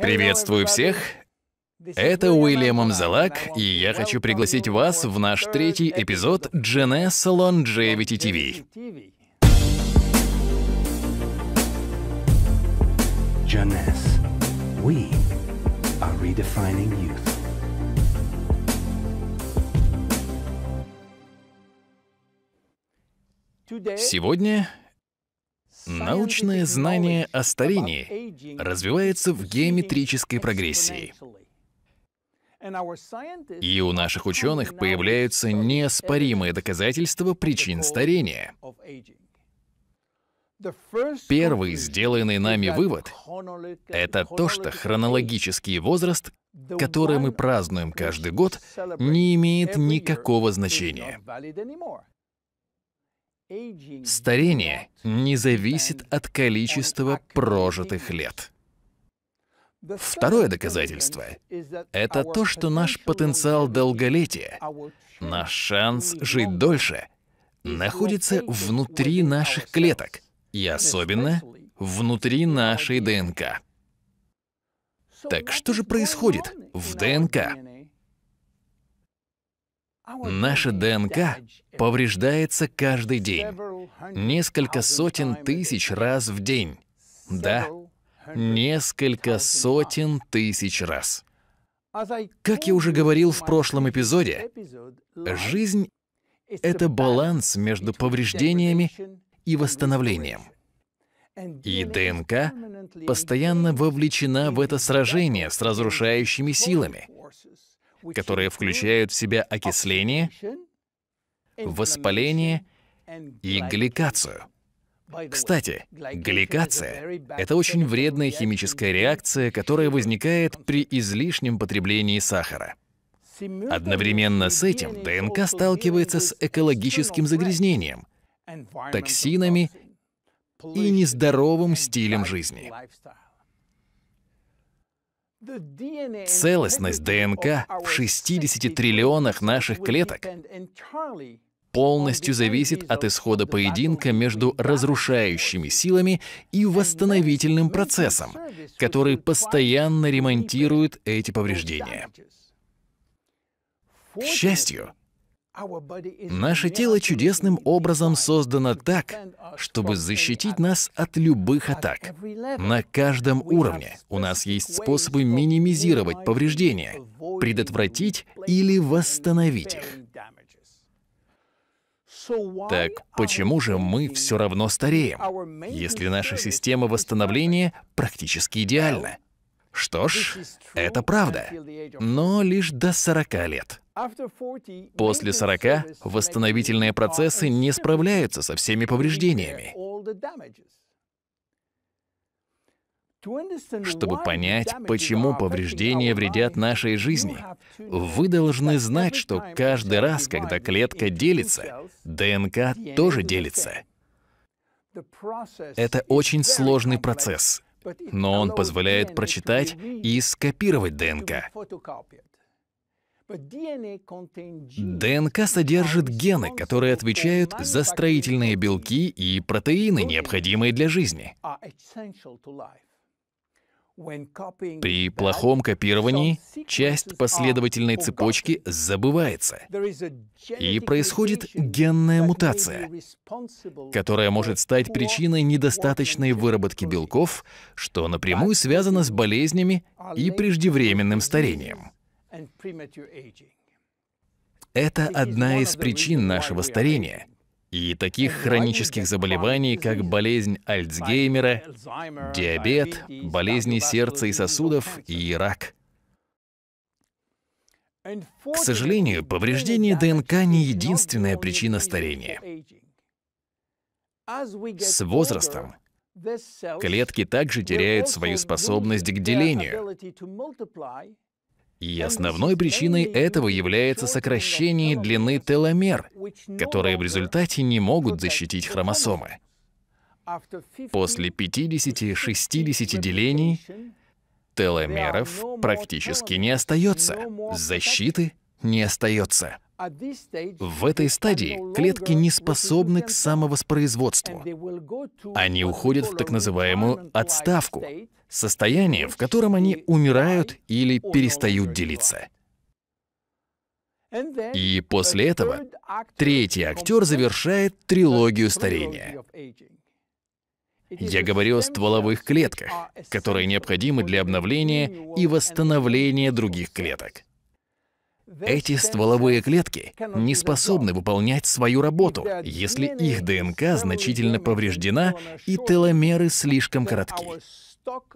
Приветствую всех! Это Уильям Амзалак, и я хочу пригласить вас в наш третий эпизод GNS Longevity TV. GNS. We are redefining youth. Сегодня Научное знание о старении развивается в геометрической прогрессии. И у наших ученых появляются неоспоримые доказательства причин старения. Первый сделанный нами вывод — это то, что хронологический возраст, который мы празднуем каждый год, не имеет никакого значения. Старение не зависит от количества прожитых лет. Второе доказательство ⁇ это то, что наш потенциал долголетия, наш шанс жить дольше, находится внутри наших клеток и особенно внутри нашей ДНК. Так что же происходит в ДНК? Наша ДНК повреждается каждый день, несколько сотен тысяч раз в день. Да, несколько сотен тысяч раз. Как я уже говорил в прошлом эпизоде, жизнь ⁇ это баланс между повреждениями и восстановлением. И ДНК постоянно вовлечена в это сражение с разрушающими силами, которые включают в себя окисление, воспаление и гликацию. Кстати, гликация — это очень вредная химическая реакция, которая возникает при излишнем потреблении сахара. Одновременно с этим ДНК сталкивается с экологическим загрязнением, токсинами и нездоровым стилем жизни. Целостность ДНК в 60 триллионах наших клеток полностью зависит от исхода поединка между разрушающими силами и восстановительным процессом, который постоянно ремонтирует эти повреждения. К счастью, Наше тело чудесным образом создано так, чтобы защитить нас от любых атак. На каждом уровне у нас есть способы минимизировать повреждения, предотвратить или восстановить их. Так почему же мы все равно стареем, если наша система восстановления практически идеальна? Что ж, это правда, но лишь до 40 лет. После 40 восстановительные процессы не справляются со всеми повреждениями. Чтобы понять, почему повреждения вредят нашей жизни, вы должны знать, что каждый раз, когда клетка делится, ДНК тоже делится. Это очень сложный процесс, но он позволяет прочитать и скопировать ДНК. Типа ДНК содержит гены, которые отвечают за строительные белки и протеины, необходимые для жизни. При плохом копировании часть последовательной цепочки забывается, и происходит генная мутация, которая может стать причиной недостаточной выработки белков, что напрямую связано с болезнями и преждевременным старением. Это одна из причин нашего старения и таких хронических заболеваний, как болезнь Альцгеймера, диабет, болезни сердца и сосудов и рак. К сожалению, повреждение ДНК не единственная причина старения. С возрастом клетки также теряют свою способность к делению, и основной причиной этого является сокращение длины теломер, которые в результате не могут защитить хромосомы. После 50-60 делений теломеров практически не остается, защиты не остается. В этой стадии клетки не способны к самовоспроизводству. Они уходят в так называемую отставку, состояние, в котором они умирают или перестают делиться. И после этого третий актер завершает трилогию старения. Я говорю о стволовых клетках, которые необходимы для обновления и восстановления других клеток. Эти стволовые клетки не способны выполнять свою работу, если их ДНК значительно повреждена и теломеры слишком коротки.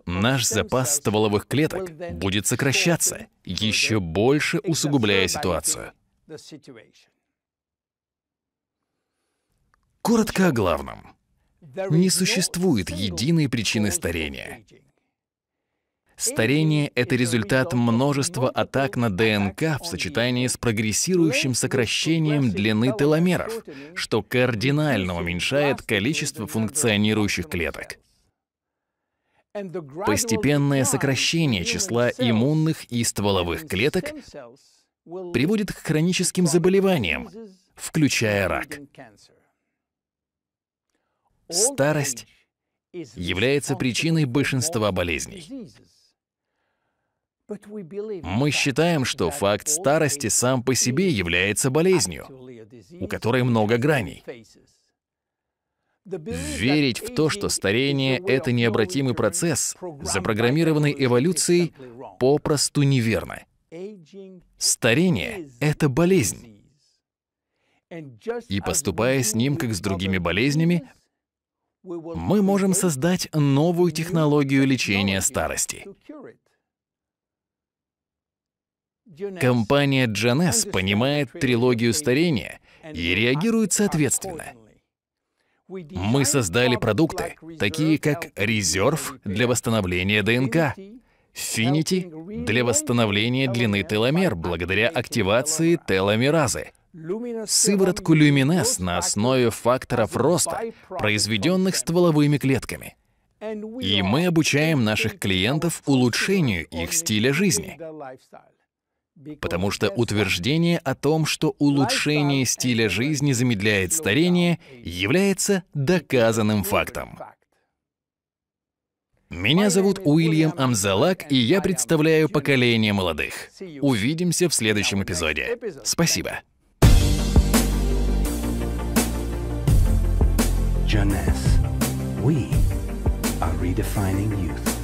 Наш запас стволовых клеток будет сокращаться, еще больше усугубляя ситуацию. Коротко о главном. Не существует единой причины старения. Старение — это результат множества атак на ДНК в сочетании с прогрессирующим сокращением длины теломеров, что кардинально уменьшает количество функционирующих клеток. Постепенное сокращение числа иммунных и стволовых клеток приводит к хроническим заболеваниям, включая рак. Старость является причиной большинства болезней. Мы считаем, что факт старости сам по себе является болезнью, у которой много граней. Верить в то, что старение — это необратимый процесс, запрограммированный эволюцией, попросту неверно. Старение — это болезнь. И поступая с ним, как с другими болезнями, мы можем создать новую технологию лечения старости. Компания Джанес понимает трилогию старения и реагирует соответственно. Мы создали продукты, такие как резерв для восстановления ДНК, Финити для восстановления длины теломер благодаря активации теломеразы, сыворотку люминес на основе факторов роста, произведенных стволовыми клетками. И мы обучаем наших клиентов улучшению их стиля жизни. Потому что утверждение о том, что улучшение стиля жизни замедляет старение, является доказанным фактом. Меня зовут Уильям Амзалак, и я представляю поколение молодых. Увидимся в следующем эпизоде. Спасибо. Jeunesse. We are redefining youth.